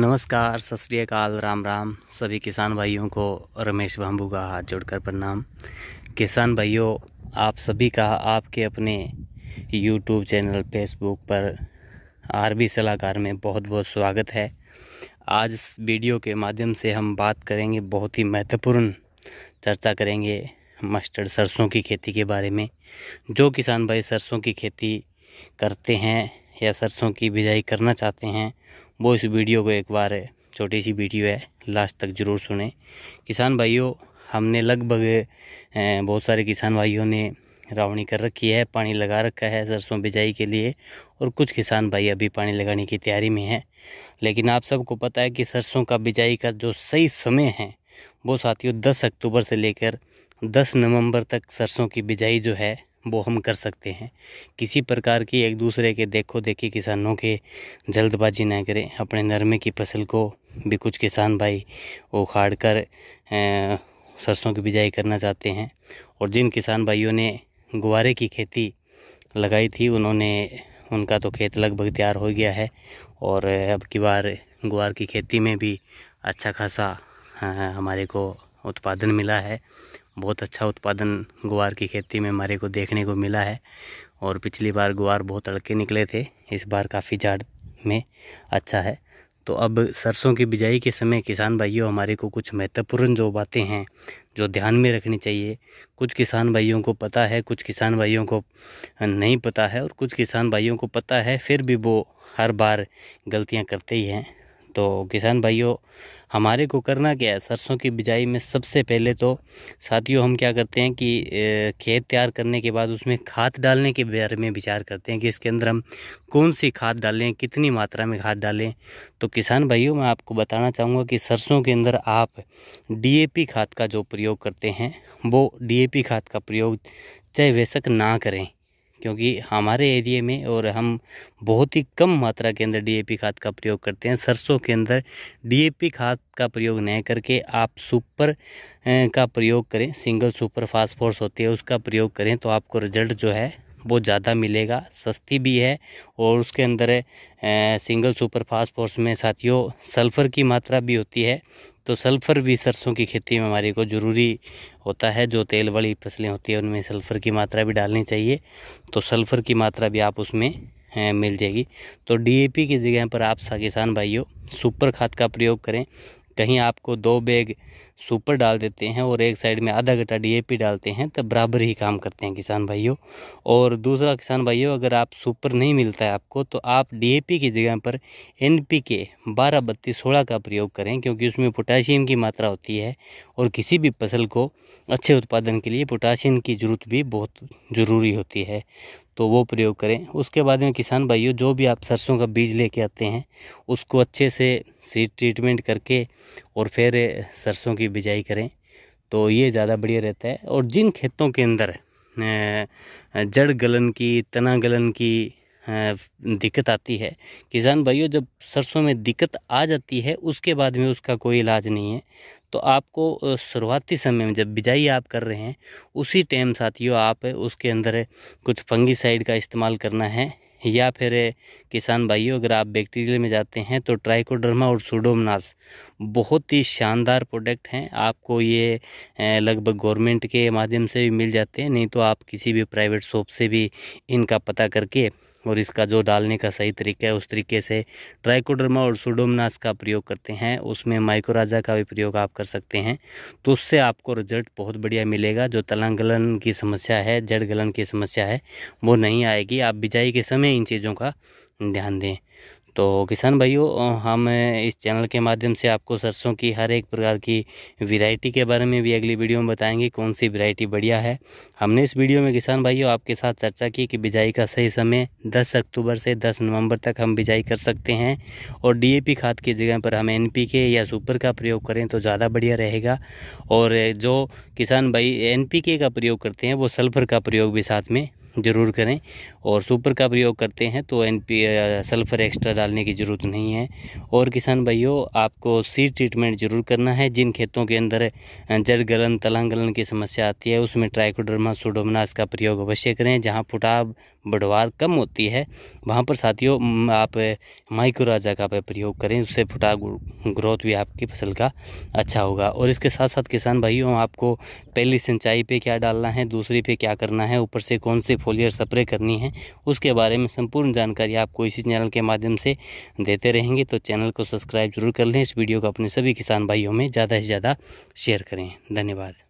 नमस्कार सत श्रीकाल राम राम सभी किसान भाइयों को रमेश बाम्बू का हाथ जोड़कर प्रणाम किसान भाइयों आप सभी का आपके अपने यूट्यूब चैनल फेसबुक पर आरबी सलाहकार में बहुत बहुत स्वागत है आज इस वीडियो के माध्यम से हम बात करेंगे बहुत ही महत्वपूर्ण चर्चा करेंगे मस्टर्ड सरसों की खेती के बारे में जो किसान भाई सरसों की खेती करते हैं या सरसों की बिजाई करना चाहते हैं वो इस वीडियो को एक बार छोटी सी वीडियो है लास्ट तक ज़रूर सुने किसान भाइयों हमने लगभग बहुत सारे किसान भाइयों ने रावणी कर रखी है पानी लगा रखा है सरसों बिजाई के लिए और कुछ किसान भाई अभी पानी लगाने की तैयारी में हैं लेकिन आप सबको पता है कि सरसों का बिजाई का जो सही समय है वो साथियों दस अक्टूबर से लेकर दस नवंबर तक सरसों की बिजाई जो है वो हम कर सकते हैं किसी प्रकार की एक दूसरे के देखो देखी किसानों के जल्दबाजी ना करें अपने नरमे की फसल को भी कुछ किसान भाई उखाड़ कर सरसों की बिजाई करना चाहते हैं और जिन किसान भाइयों ने गुवारे की खेती लगाई थी उन्होंने उनका तो खेत लगभग तैयार हो गया है और अब की बार गुआर की खेती में भी अच्छा खासा हमारे को उत्पादन मिला है बहुत अच्छा उत्पादन गुवार की खेती में हमारे को देखने को मिला है और पिछली बार गुवार बहुत अड़के निकले थे इस बार काफ़ी झाड़ में अच्छा है तो अब सरसों की बिजाई के समय किसान भाइयों हमारे को कुछ महत्वपूर्ण जो बातें हैं जो ध्यान में रखनी चाहिए कुछ किसान भाइयों को पता है कुछ किसान भाइयों को नहीं पता है और कुछ किसान भाइयों को पता है फिर भी वो हर बार गलतियां करते ही हैं तो किसान भाइयों हमारे को करना क्या है सरसों की बिजाई में सबसे पहले तो साथियों हम क्या करते हैं कि खेत तैयार करने के बाद उसमें खाद डालने के बारे में विचार करते हैं कि इसके अंदर हम कौन सी खाद डालें कितनी मात्रा में खाद डालें तो किसान भाइयों मैं आपको बताना चाहूँगा कि सरसों के अंदर आप डी खाद का जो प्रयोग करते हैं वो डी खाद का प्रयोग चाहे वैसक ना करें क्योंकि हमारे एरिए में और हम बहुत ही कम मात्रा के अंदर डीएपी खाद का प्रयोग करते हैं सरसों के अंदर डीएपी खाद का प्रयोग न करके आप सुपर का प्रयोग करें सिंगल सुपर फास्फोर्स होती है उसका प्रयोग करें तो आपको रिजल्ट जो है वो ज़्यादा मिलेगा सस्ती भी है और उसके अंदर सिंगल सुपर फास्ट फोर्स में साथियों सल्फ़र की मात्रा भी होती है तो सल्फ़र भी सरसों की खेती में हमारे को ज़रूरी होता है जो तेल वाली फसलें होती है उनमें सल्फ़र की मात्रा भी डालनी चाहिए तो सल्फ़र की मात्रा भी आप उसमें मिल जाएगी तो डीएपी की जगह पर आप किसान भाइयों सुपर खाद का प्रयोग करें कहीं आपको दो बैग सुपर डाल देते हैं और एक साइड में आधा गट्टा डीएपी डालते हैं तो बराबर ही काम करते हैं किसान भाइयों और दूसरा किसान भाइयों अगर आप सुपर नहीं मिलता है आपको तो आप डीएपी की जगह पर एन पी के बारह बत्तीस सोलह का प्रयोग करें क्योंकि उसमें पोटाशियम की मात्रा होती है और किसी भी फसल को अच्छे उत्पादन के लिए पोटाशियम की ज़रूरत भी बहुत ज़रूरी होती है तो वो प्रयोग करें उसके बाद में किसान भाइयों जो भी आप सरसों का बीज लेके आते हैं उसको अच्छे से सीड ट्रीटमेंट करके और फिर सरसों की बिजाई करें तो ये ज़्यादा बढ़िया रहता है और जिन खेतों के अंदर जड़ गलन की तना गलन की दिक्कत आती है किसान भाइयों जब सरसों में दिक्कत आ जाती है उसके बाद में उसका कोई इलाज नहीं है तो आपको शुरुआती समय में जब बिजाई आप कर रहे हैं उसी टाइम साथियों आप उसके अंदर कुछ फंगीसाइड का इस्तेमाल करना है या फिर किसान भाइयों अगर आप बैक्टीरियल में जाते हैं तो ट्राइकोडर्मा और सूडोमनास बहुत ही शानदार प्रोडक्ट हैं आपको ये लगभग गवर्नमेंट के माध्यम से भी मिल जाते हैं नहीं तो आप किसी भी प्राइवेट शॉप से भी इनका पता करके और इसका जो डालने का सही तरीका है उस तरीके से ट्राइकोडर्मा और सुडोमनास का प्रयोग करते हैं उसमें माइक्रोराजा का भी प्रयोग आप कर सकते हैं तो उससे आपको रिजल्ट बहुत बढ़िया मिलेगा जो तलंगलन की समस्या है जड़ गलन की समस्या है वो नहीं आएगी आप बिजाई के समय इन चीज़ों का ध्यान दें तो किसान भाइयों हम इस चैनल के माध्यम से आपको सरसों की हर एक प्रकार की वैरायटी के बारे में भी अगली वीडियो में बताएंगे कौन सी वैरायटी बढ़िया है हमने इस वीडियो में किसान भाइयों आपके साथ चर्चा की कि बिजाई का सही समय 10 अक्टूबर से 10 नवंबर तक हम बिजाई कर सकते हैं और डीएपी खाद की जगह पर हम के या सुपर का प्रयोग करें तो ज़्यादा बढ़िया रहेगा और जो किसान भाई एन का प्रयोग करते हैं वो सल्फ़र का प्रयोग भी साथ में ज़रूर करें और सुपर का प्रयोग करते हैं तो एन पी सल्फ़र एक्स्ट्रा डालने की ज़रूरत नहीं है और किसान भाइयों आपको सीड ट्रीटमेंट ज़रूर करना है जिन खेतों के अंदर जड़ गलन तलंग गलन की समस्या आती है उसमें ट्राइकोडर्मा सोडोमनास का प्रयोग अवश्य करें जहाँ पुटाव बढ़वार कम होती है वहाँ पर साथियों आप माइक्रोराजा का प्रयोग करें उससे फुटा ग्रोथ भी आपकी फसल का अच्छा होगा और इसके साथ साथ किसान भाइयों आपको पहली सिंचाई पे क्या डालना है दूसरी पे क्या करना है ऊपर से कौन से फोलियर स्प्रे करनी है उसके बारे में संपूर्ण जानकारी आपको इसी चैनल के माध्यम से देते रहेंगे तो चैनल को सब्सक्राइब जरूर कर लें इस वीडियो को अपने सभी किसान भाइयों में ज़्यादा से ज़्यादा शेयर करें धन्यवाद